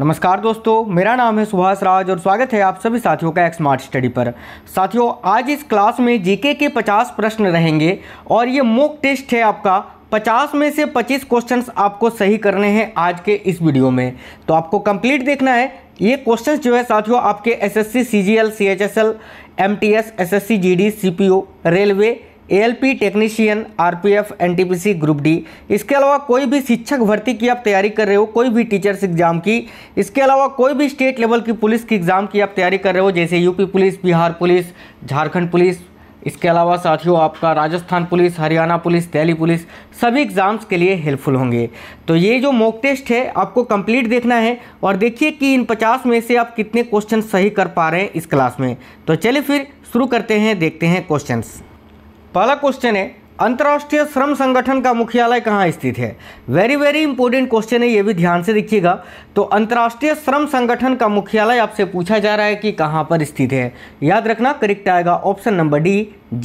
नमस्कार दोस्तों मेरा नाम है सुभाष राज और स्वागत है आप सभी साथियों का एक स्मार्ट स्टडी पर साथियों आज इस क्लास में जीके के 50 प्रश्न रहेंगे और ये मोक टेस्ट है आपका 50 में से 25 क्वेश्चंस आपको सही करने हैं आज के इस वीडियो में तो आपको कंप्लीट देखना है ये क्वेश्चंस जो है साथियों आपके SSC CGL CHSL MTS SSC GD CPO railway ALP technician RPF NTPC group D इसके अलावा कोई भी शिक्षक भर्ती की आप तैयारी कर रहे हो कोई भी टीचर्स एग्जाम की इसके अलावा कोई भी स्टेट लेवल की पुलिस की एग्ज़ाम की आप तैयारी कर रहे हो जैसे UP police Bihar police Jharkhand police इसके अलावा साथियों आपका Rajasthan police Haryana police Delhi police सभी एग्ज़ाम्स के लिए हेल्पफुल होंगे तो ये जो मॉक टेस्ट है आपको कंप्लीट देखना है और देखिए कि इन 50 में से आप कितने क्वेश्चन सही कर पा रहे हैं इस क्लास में तो चलिए फिर शुरू करते हैं देखते हैं क्वेश्चंस पहला क्वेश्चन है अंतर्राष्ट्रीय श्रम संगठन का मुख्यालय कहाँ स्थित है वेरी वेरी इंपॉर्टेंट क्वेश्चन है ये भी ध्यान से देखिएगा तो अंतर्राष्ट्रीय श्रम संगठन का मुख्यालय आपसे पूछा जा रहा है कि कहाँ पर स्थित है याद रखना करेक्ट आएगा ऑप्शन नंबर डी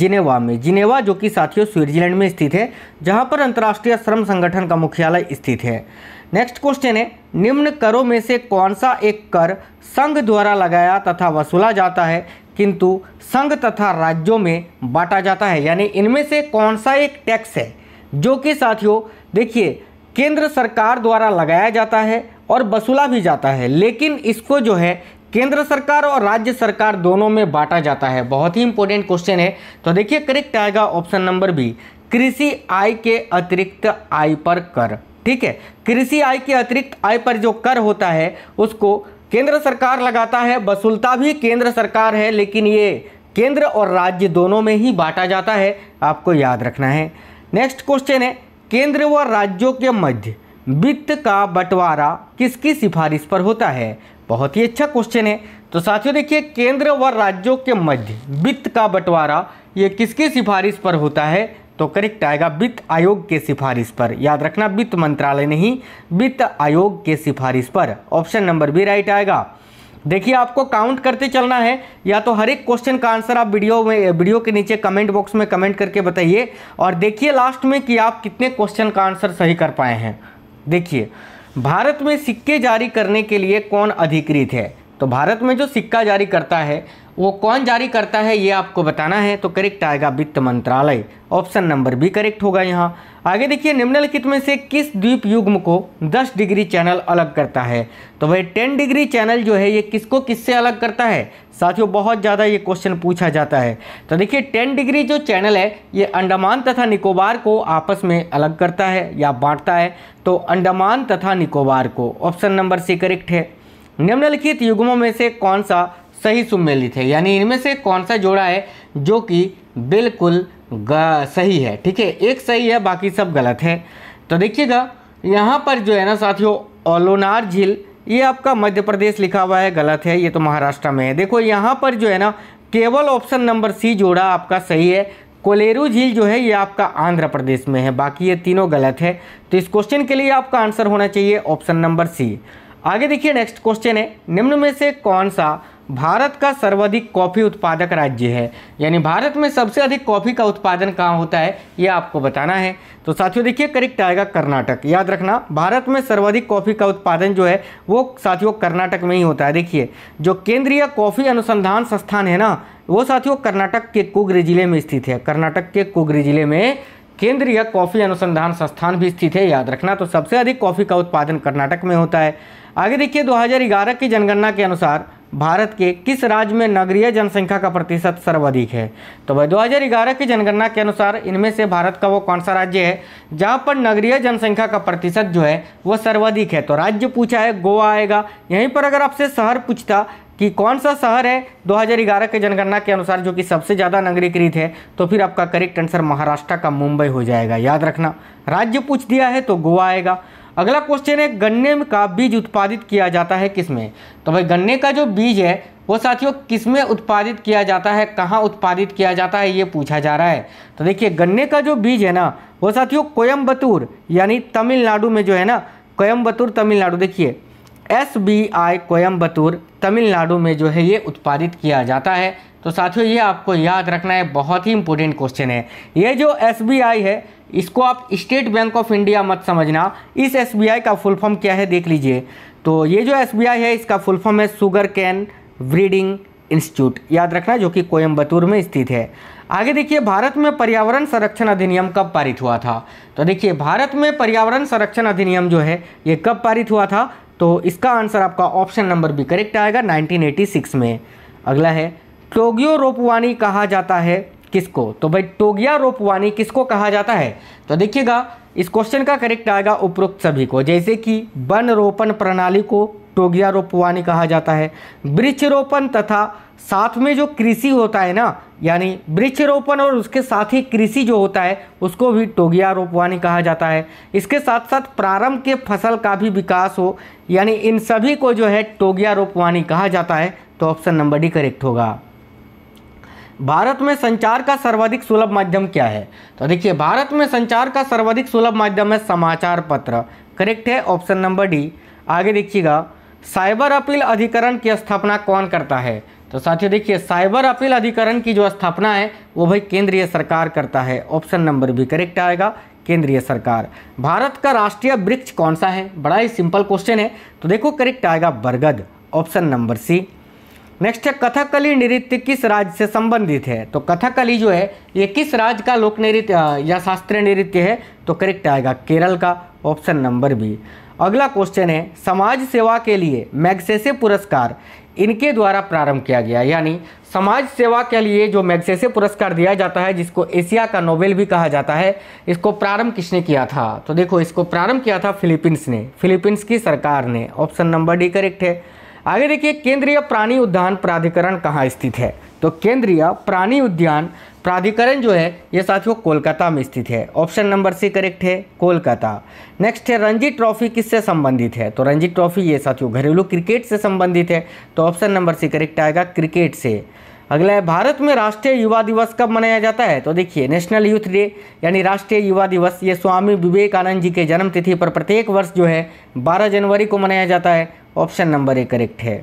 जिनेवा में जिनेवा जो कि साथियों स्विट्जरलैंड में स्थित है जहाँ पर अंतर्राष्ट्रीय श्रम संगठन का मुख्यालय स्थित है नेक्स्ट क्वेश्चन है निम्न करों में से कौन सा एक कर संघ द्वारा लगाया तथा वसूला जाता है किंतु संघ तथा राज्यों में बांटा जाता है यानी इनमें से कौन सा एक टैक्स है जो कि साथियों देखिए केंद्र सरकार द्वारा लगाया जाता है और वसूला भी जाता है लेकिन इसको जो है केंद्र सरकार और राज्य सरकार दोनों में बांटा जाता है बहुत ही इंपॉर्टेंट क्वेश्चन है तो देखिए करेक्ट आएगा ऑप्शन नंबर बी कृषि आय के अतिरिक्त आय पर कर ठीक है कृषि आय के अतिरिक्त आय पर जो कर होता है उसको केंद्र सरकार लगाता है वसूलता भी केंद्र सरकार है लेकिन ये केंद्र और राज्य दोनों में ही बांटा जाता है आपको याद रखना है नेक्स्ट क्वेश्चन है केंद्र व राज्यों के मध्य वित्त का बंटवारा किसकी सिफारिश पर होता है बहुत ही अच्छा क्वेश्चन है तो साथियों देखिए केंद्र व राज्यों के मध्य वित्त का बंटवारा ये किसकी सिफारिश पर होता है तो करेक्ट आएगा वित्त आयोग के सिफारिश पर याद रखना वित्त मंत्रालय नहीं वित्त आयोग के सिफारिश पर ऑप्शन नंबर बी राइट आएगा देखिए आपको काउंट करते चलना है या तो हर एक क्वेश्चन का आंसर आप वीडियो में वीडियो के नीचे कमेंट बॉक्स में कमेंट करके बताइए और देखिए लास्ट में कि आप कितने क्वेश्चन का आंसर सही कर पाए हैं देखिए भारत में सिक्के जारी करने के लिए कौन अधिकृत है तो भारत में जो सिक्का जारी करता है वो कौन जारी करता है ये आपको बताना है तो करेक्ट आएगा वित्त मंत्रालय ऑप्शन नंबर बी करेक्ट होगा यहाँ आगे देखिए निम्नलिखित में से किस द्वीप युग्म को 10 डिग्री चैनल अलग करता है तो भाई 10 डिग्री चैनल जो है ये किसको किससे अलग करता है साथियों बहुत ज़्यादा ये क्वेश्चन पूछा जाता है तो देखिए टेन डिग्री जो चैनल है ये अंडमान तथा निकोबार को आपस में अलग करता है या बांटता है तो अंडमान तथा निकोबार को ऑप्शन नंबर सी करेक्ट है निम्नलिखित युग्मों में से कौन सा सही सुमेलित है यानी इनमें से कौन सा जोड़ा है जो कि बिल्कुल सही है ठीक है एक सही है बाकी सब गलत है तो देखिएगा यहाँ पर जो है ना साथियों ओलोनार झील ये आपका मध्य प्रदेश लिखा हुआ है गलत है ये तो महाराष्ट्र में है देखो यहाँ पर जो है ना केवल ऑप्शन नंबर सी जोड़ा आपका सही है कोलेरू झील जो है ये आपका आंध्र प्रदेश में है बाकी ये तीनों गलत है तो इस क्वेश्चन के लिए आपका आंसर होना चाहिए ऑप्शन नंबर सी आगे देखिए नेक्स्ट क्वेश्चन है निम्न में से कौन सा भारत का सर्वाधिक कॉफ़ी उत्पादक राज्य है यानी भारत में सबसे अधिक कॉफ़ी का उत्पादन कहाँ होता है ये आपको बताना है तो साथियों देखिए करेक्ट आएगा कर्नाटक याद रखना भारत में सर्वाधिक कॉफ़ी का उत्पादन जो है वो साथियों कर्नाटक में ही होता है देखिए जो केंद्रीय कॉफ़ी अनुसंधान संस्थान है ना वो साथियों कर्नाटक के कुगरी जिले में स्थित है कर्नाटक के कुगरी जिले में केंद्रीय कॉफ़ी अनुसंधान संस्थान भी स्थित है याद रखना तो सबसे अधिक कॉफ़ी का उत्पादन कर्नाटक में होता है आगे देखिए 2011 की जनगणना के अनुसार भारत के किस राज्य में नगरीय जनसंख्या का प्रतिशत सर्वाधिक है तो भाई 2011 की जनगणना के अनुसार इनमें से भारत का वो कौन सा राज्य है जहाँ पर नगरीय जनसंख्या का प्रतिशत जो है वो सर्वाधिक है तो राज्य पूछा है गोवा आएगा यहीं पर अगर आपसे शहर पूछता कि कौन सा शहर है 2011 के जनगणना के अनुसार जो कि सबसे ज़्यादा नगरीकृत है तो फिर आपका करेक्ट आंसर महाराष्ट्र का मुंबई हो जाएगा याद रखना राज्य पूछ दिया है तो गोवा आएगा अगला क्वेश्चन है गन्ने का बीज उत्पादित किया जाता है किसमें तो भाई गन्ने का जो बीज है वो साथियों किसमें उत्पादित किया जाता है कहाँ उत्पादित किया जाता है ये पूछा जा रहा है तो देखिए गन्ने का जो बीज है ना वो साथियों कोयम्बतूर यानी तमिलनाडु में जो है ना कोयम्बतूर तमिलनाडु देखिए S B I Coimbatore Tamil Nadu में जो है ये उत्पादित किया जाता है तो साथियों ये आपको याद रखना है बहुत ही इंपॉर्टेंट क्वेश्चन है ये जो एस है इसको आप स्टेट बैंक ऑफ इंडिया मत समझना इस एस का फुल फॉर्म क्या है देख लीजिए तो ये जो एस है इसका फुल फॉर्म है सुगर कैन ब्रीडिंग इंस्टीट्यूट याद रखना जो कि कोयम्बतूर में स्थित है आगे देखिए भारत में पर्यावरण संरक्षण अधिनियम कब पारित हुआ था तो देखिए भारत में पर्यावरण संरक्षण अधिनियम जो है ये कब पारित हुआ था तो इसका आंसर आपका ऑप्शन नंबर भी करेक्ट आएगा 1986 में अगला है टोगियो रोपवानी कहा जाता है किसको तो भाई टोगिया रोपवानी किसको कहा जाता है तो देखिएगा इस क्वेश्चन का करेक्ट आएगा उपरोक्त सभी को जैसे कि वन रोपण प्रणाली को टोगिया रोपवानी कहा जाता है वृक्षरोपण तथा साथ में जो कृषि होता है ना यानी वृक्षरोपण और उसके साथ ही कृषि जो होता है उसको भी टोगिया रोपवानी कहा जाता है इसके साथ साथ प्रारंभ के फसल का भी विकास हो यानी इन सभी को जो है टोगिया रोपवानी कहा जाता है तो ऑप्शन नंबर डी करेक्ट होगा भारत में संचार का सर्वाधिक सुलभ माध्यम क्या है तो देखिए भारत में संचार का सर्वाधिक सुलभ माध्यम है समाचार पत्र करेक्ट है ऑप्शन नंबर डी आगे देखिएगा साइबर अपील अधिकरण की स्थापना कौन करता है तो साथियों देखिए साइबर अपील अधिकरण की जो स्थापना है वो भाई केंद्रीय सरकार करता है ऑप्शन नंबर भी करेक्ट आएगा केंद्रीय सरकार भारत का राष्ट्रीय वृक्ष कौन सा है बड़ा ही सिंपल क्वेश्चन है तो देखो करेक्ट आएगा बरगद ऑप्शन नंबर सी नेक्स्ट है कथकली नृत्य किस राज्य से संबंधित है तो कथकली जो है ये किस राज्य का लोक नृत्य या शास्त्रीय नृत्य है तो करेक्ट आएगा केरल का ऑप्शन नंबर बी अगला क्वेश्चन है समाज सेवा के लिए मैग्सेसे पुरस्कार इनके द्वारा प्रारंभ किया गया यानी समाज सेवा के लिए जो मैग्सेसे पुरस्कार दिया जाता है जिसको एशिया का नोबेल भी कहा जाता है इसको प्रारंभ किसने किया था तो देखो इसको प्रारंभ किया था फिलीपींस ने फिलीपींस की सरकार ने ऑप्शन नंबर डी करेक्ट है आगे देखिए केंद्रीय प्राणी उद्यान प्राधिकरण कहाँ स्थित है तो केंद्रीय प्राणी उद्यान प्राधिकरण जो है ये साथियों कोलकाता में स्थित है ऑप्शन नंबर सी करेक्ट है कोलकाता नेक्स्ट है रणजी ट्रॉफी किससे संबंधित है तो रणजी ट्रॉफी ये साथियों घरेलू क्रिकेट से संबंधित है तो ऑप्शन नंबर सी करेक्ट आएगा क्रिकेट से अगला है भारत में राष्ट्रीय युवा दिवस कब मनाया जाता है तो देखिए नेशनल यूथ डे यानी राष्ट्रीय युवा दिवस ये स्वामी विवेकानंद जी के जन्मतिथि पर प्रत्येक वर्ष जो है 12 जनवरी को मनाया जाता है ऑप्शन नंबर ए करेक्ट है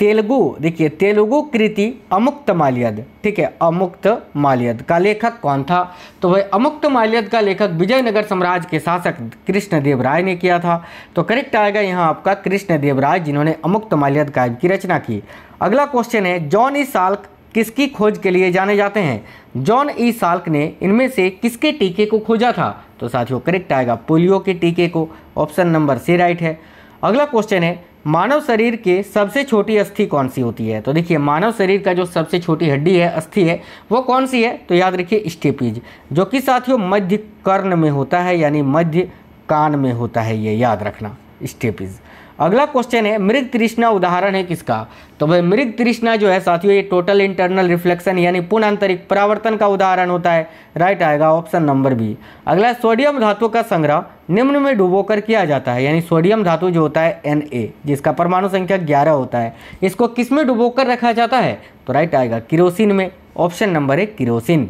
तेलुगु देखिए तेलुगु कृति अमुक्त मालियद ठीक है अमुक्त माल्यद का लेखक कौन था तो वह अमुक्त माल्यद का लेखक विजयनगर साम्राज्य के शासक कृष्णदेव राय ने किया था तो करेक्ट आएगा यहाँ आपका कृष्णदेव राय जिन्होंने अमुक्त माल्यद काव्य की रचना की अगला क्वेश्चन है जॉन ई साल्क किसकी खोज के लिए जाने जाते हैं जॉन ई साल्क ने इनमें से किसके टीके को खोजा था तो साथियों करेक्ट आएगा पोलियो के टीके को ऑप्शन नंबर सी राइट है अगला क्वेश्चन है मानव शरीर के सबसे छोटी अस्थि कौन सी होती है तो देखिए मानव शरीर का जो सबसे छोटी हड्डी है अस्थि है वो कौन सी है तो याद रखिए स्टेपीज जो कि साथियों मध्य कर्ण में होता है यानी मध्य कान में होता है ये याद रखना स्टेपीज अगला क्वेश्चन है मृग तृष्णा उदाहरण है किसका तो भाई मृग तृष्णा जो है साथियों ये टोटल इंटरनल रिफ्लेक्शन यानी पुनः आंतरिक परावर्तन का उदाहरण होता है राइट आएगा ऑप्शन नंबर बी अगला सोडियम धातु का संग्रह निम्न में डुबोकर किया जाता है यानी सोडियम धातु जो होता है एन ए जिसका परमाणु संख्या ग्यारह होता है इसको किस में डुबोकर रखा जाता है तो राइट आएगा किरोसिन में ऑप्शन नंबर है किरोसिन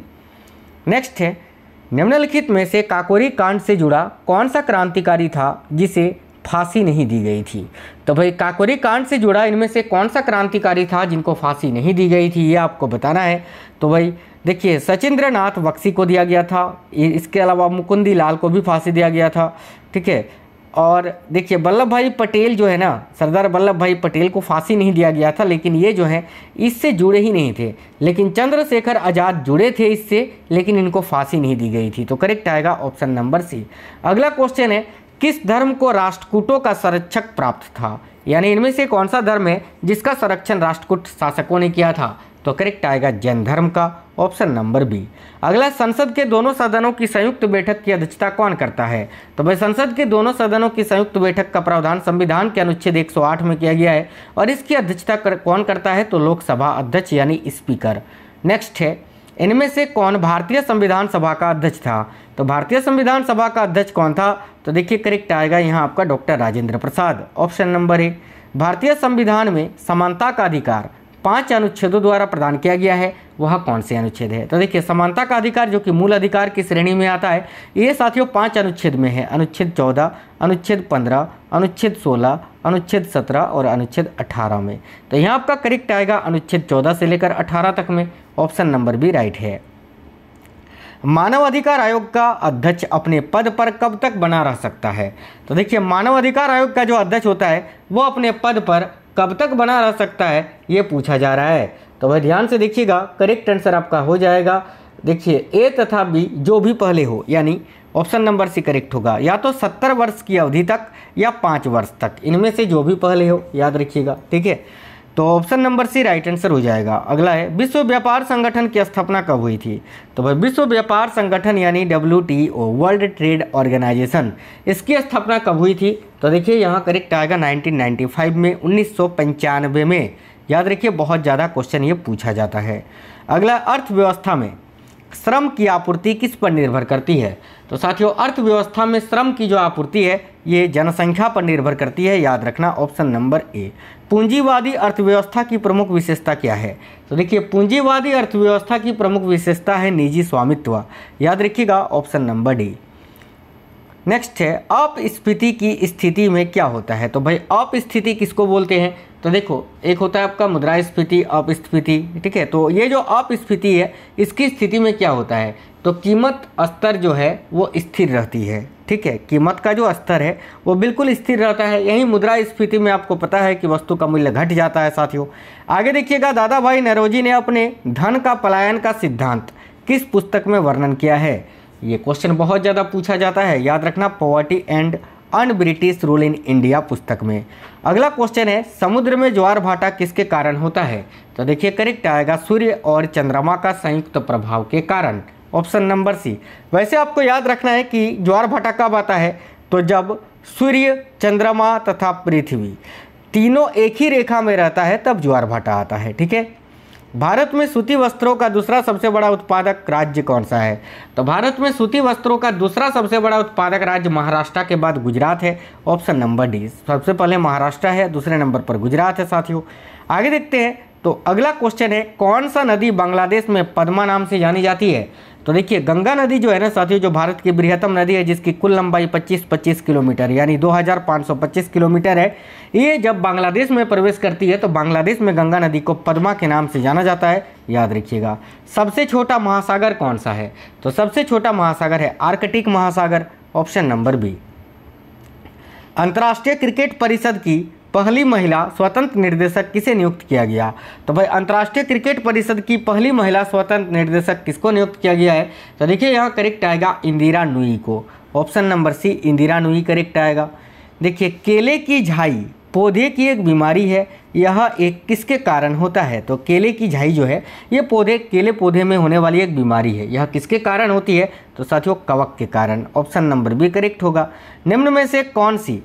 नेक्स्ट है निम्नलिखित में से काकोरी कांड से जुड़ा कौन सा क्रांतिकारी था जिसे फांसी नहीं दी गई थी तो भाई काकोरी कांड से जुड़ा इनमें से कौन सा क्रांतिकारी था जिनको फांसी नहीं दी गई थी ये आपको बताना है तो भाई देखिए सचिंद्र नाथ बक्सी को दिया गया था इसके अलावा मुकुंदी लाल को भी फांसी दिया गया था ठीक है और देखिए वल्लभ भाई पटेल जो है ना सरदार वल्लभ भाई पटेल को फांसी नहीं दिया गया था लेकिन ये जो है इससे जुड़े ही नहीं थे लेकिन चंद्रशेखर आज़ाद जुड़े थे इससे लेकिन इनको फांसी नहीं दी गई थी तो करेक्ट आएगा ऑप्शन नंबर सी अगला क्वेश्चन है किस धर्म को राष्ट्रकूटों का संरक्षक प्राप्त था यानी इनमें से कौन सा धर्म है जिसका संरक्षण राष्ट्रकूट शासकों ने किया था तो करेक्ट आएगा जैन धर्म का ऑप्शन नंबर बी अगला संसद के दोनों सदनों की संयुक्त बैठक की अध्यक्षता कौन करता है तो भाई संसद के दोनों सदनों की संयुक्त बैठक का प्रावधान संविधान के अनुच्छेद 108 में किया गया है और इसकी अध्यक्षता कर, कौन करता है तो लोकसभा अध्यक्ष यानी स्पीकर नेक्स्ट है इनमें से कौन भारतीय संविधान सभा का अध्यक्ष था तो भारतीय संविधान सभा का अध्यक्ष कौन था तो देखिए करेक्ट आएगा यहाँ आपका doctor Rajendra Prasad option number एक भारतीय संविधान में समानता का अधिकार पांच अनुच्छेदों द्वारा प्रदान किया गया है वह कौन से अनुच्छेद है तो देखिए समानता का अधिकार जो कि मूल अधिकार की श्रेणी में आता है ये साथियों पांच अनुच्छेद में है अनुच्छेद चौदह अनुच्छेद पंद्रह अनुच्छेद सोलह अनुच्छेद 17 और अनुच्छेद 18 में तो यहाँ आपका करेक्ट आएगा अनुच्छेद 14 से लेकर 18 तक में ऑप्शन नंबर बी राइट है मानव अधिकार आयोग का अध्यक्ष अपने पद पर कब तक बना रह सकता है तो देखिए मानव अधिकार आयोग का जो अध्यक्ष होता है वो अपने पद पर कब तक बना रह सकता है ये पूछा जा रहा है तो वह ध्यान से देखिएगा करेक्ट आंसर आपका हो जाएगा देखिए ए तथा बी जो भी पहले हो यानी ऑप्शन नंबर सी करेक्ट होगा या तो सत्तर वर्ष की अवधि तक या पाँच वर्ष तक इनमें से जो भी पहले हो याद रखिएगा ठीक है तो option number C right answer हो जाएगा अगला है विश्व व्यापार संगठन की स्थापना कब हुई थी तो भाई विश्व व्यापार संगठन यानी डब्ल्यू वर्ल्ड ट्रेड ऑर्गेनाइजेशन इसकी स्थापना कब हुई थी तो देखिए यहाँ करेक्ट आएगा 1995 में उन्नीस में याद रखिए बहुत ज़्यादा क्वेश्चन ये पूछा जाता है अगला अर्थव्यवस्था में श्रम की आपूर्ति किस पर निर्भर करती है तो साथियों अर्थव्यवस्था में श्रम की जो आपूर्ति है ये जनसंख्या पर निर्भर करती है याद रखना ऑप्शन नंबर ए पूंजीवादी अर्थव्यवस्था की प्रमुख विशेषता क्या है तो देखिए पूंजीवादी अर्थव्यवस्था की प्रमुख विशेषता है निजी स्वामित्व याद रखिएगा ऑप्शन नंबर डी नेक्स्ट है अपस्फीति की स्थिति में क्या होता है तो भाई अप स्थिति किसको बोलते हैं तो देखो एक होता है आपका मुद्रास्फीति अपस्फीति ठीक है तो ये जो अपस्फीति है इसकी स्थिति में क्या होता है तो कीमत स्तर जो है वो स्थिर रहती है ठीक है कीमत का जो स्तर है वो बिल्कुल स्थिर रहता है यही मुद्रा स्फीति में आपको पता है कि वस्तु का मूल्य घट जाता है साथियों आगे देखिएगा दादा भाई नरोजी ने अपने धन का पलायन का सिद्धांत किस पुस्तक में वर्णन किया है ये क्वेश्चन बहुत ज़्यादा पूछा जाता है याद रखना poverty and un British rule in India पुस्तक में अगला क्वेश्चन है समुद्र में ज्वार भाटा किसके कारण होता है तो देखिए करेक्ट आएगा सूर्य और चंद्रमा का संयुक्त प्रभाव के कारण ऑप्शन नंबर सी वैसे आपको याद रखना है कि ज्वार भाटा कब आता है तो जब सूर्य चंद्रमा तथा पृथ्वी तीनों एक ही रेखा में रहता है तब ज्वार भाटा आता है ठीक है भारत में सूती वस्त्रों का दूसरा सबसे बड़ा उत्पादक राज्य कौन सा है तो भारत में सूती वस्त्रों का दूसरा सबसे बड़ा उत्पादक राज्य महाराष्ट्र के बाद गुजरात है ऑप्शन नंबर डी सबसे पहले महाराष्ट्र है दूसरे नंबर पर गुजरात है साथियों आगे देखते हैं तो अगला क्वेश्चन है कौन सा नदी बांग्लादेश में पद्मा नाम से जानी जाती है तो देखिए गंगा नदी जो है ना साथियों जो भारत की बृहत्तम नदी है जिसकी कुल लंबाई 25-25 किलोमीटर यानी 2525 किलोमीटर है ये जब बांग्लादेश में प्रवेश करती है तो बांग्लादेश में गंगा नदी को पद्मा के नाम से जाना जाता है याद रखिएगा सबसे छोटा महासागर कौन सा है तो सबसे छोटा महासागर है आर्कटिक महासागर ऑप्शन नंबर बी अंतर्राष्ट्रीय क्रिकेट परिषद की पहली महिला स्वतंत्र निर्देशक किसे नियुक्त किया गया तो भाई अंतर्राष्ट्रीय क्रिकेट परिषद की पहली महिला स्वतंत्र निर्देशक किसको नियुक्त किया गया है तो देखिए यहाँ करेक्ट आएगा इंदिरा नुई को option number C Indira Nooyi correct आएगा देखिए केले की झाई पौधे की एक बीमारी है यह एक किसके कारण होता है तो केले की झाई जो है ये पौधे केले पौधे में होने वाली एक बीमारी है यह किसके कारण होती है तो साथियों कवक के कारण ऑप्शन नंबर बी करेक्ट होगा निम्न में से कौन सी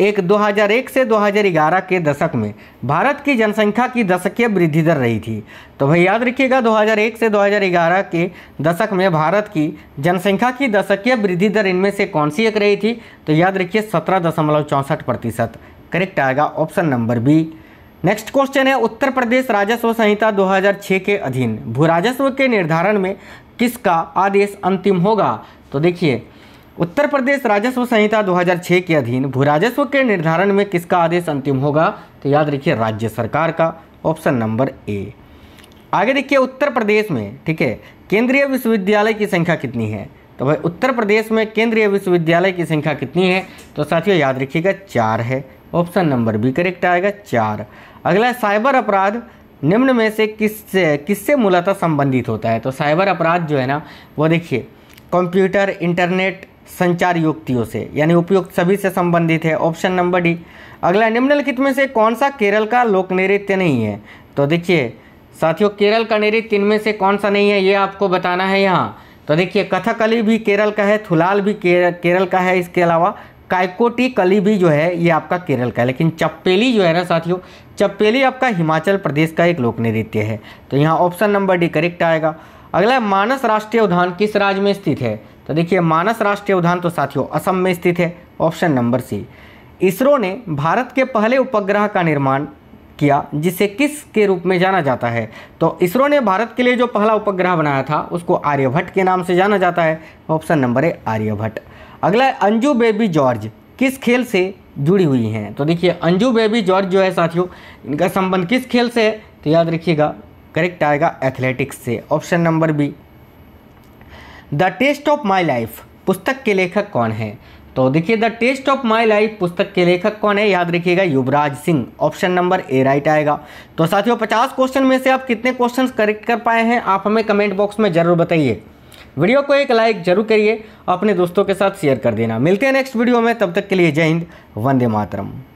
एक 2001 से 2011 के दशक में भारत की जनसंख्या की दशकीय वृद्धि दर रही थी तो भाई याद रखिएगा 2001 से 2011 के दशक में भारत की जनसंख्या की दशकीय वृद्धि दर इनमें से कौन सी एक रही थी तो याद रखिए सत्रह दशमलव चौंसठ प्रतिशत करेक्ट आएगा option number B next question है उत्तर प्रदेश राजस्व संहिता 2006 के अधीन भू राजस्व के निर्धारण में किसका आदेश अंतिम होगा तो देखिए उत्तर प्रदेश राजस्व संहिता 2006 के अधीन भू राजस्व के निर्धारण में किसका आदेश अंतिम होगा तो याद रखिए राज्य सरकार का ऑप्शन नंबर ए आगे देखिए उत्तर प्रदेश में ठीक है केंद्रीय विश्वविद्यालय की संख्या कितनी है तो भाई उत्तर प्रदेश में केंद्रीय विश्वविद्यालय की संख्या कितनी है तो साथियों याद रखिएगा चार है ऑप्शन नंबर बी करेक्ट आएगा चार अगला साइबर अपराध निम्न में से किससे किससे मूलतः संबंधित होता है तो साइबर अपराध जो है ना वो देखिए कंप्यूटर इंटरनेट संचार युक्तियों से यानी उपयुक्त सभी से संबंधित है ऑप्शन नंबर डी अगला निम्नलिखित में से कौन सा केरल का लोक नृत्य नहीं है तो देखिए साथियों केरल का नृत्य इनमें से कौन सा नहीं है ये आपको बताना है यहाँ तो देखिए कथकली भी केरल का है थुलाल भी केरल का है इसके अलावा कायकोटी कली भी जो है ये आपका केरल का है लेकिन चप्पेली जो है ना साथियों चप्पेली आपका हिमाचल प्रदेश का एक लोक नृत्य है तो यहाँ ऑप्शन नंबर डी करेक्ट आएगा अगला मानस राष्ट्रीय उद्यान किस राज्य में स्थित है तो देखिए मानस राष्ट्रीय उद्यान तो साथियों असम में स्थित है ऑप्शन नंबर सी इसरो ने भारत के पहले उपग्रह का निर्माण किया जिसे किस के रूप में जाना जाता है तो इसरो ने भारत के लिए जो पहला उपग्रह बनाया था उसको आर्यभट्ट के नाम से जाना जाता है ऑप्शन नंबर है आर्यभट्ट अगला है अंजू बेबी जॉर्ज किस खेल से जुड़ी हुई हैं तो देखिए अंजू बेबी जॉर्ज जो है साथियों इनका संबंध किस खेल से है तो याद रखिएगा करेक्ट आएगा एथलेटिक्स से option number B the test of my life पुस्तक के लेखक कौन है तो देखिए the test of my life पुस्तक के लेखक कौन है याद रखिएगा Yuvraj Singh option number A right आएगा तो साथियों पचास क्वेश्चन में से आप कितने क्वेश्चंस करेक्ट कर पाए हैं आप हमें कमेंट बॉक्स में ज़रूर बताइए वीडियो को एक लाइक जरूर करिए अपने दोस्तों के साथ शेयर कर देना मिलते हैं नेक्स्ट वीडियो में तब तक के लिए जय हिंद वंदे मातरम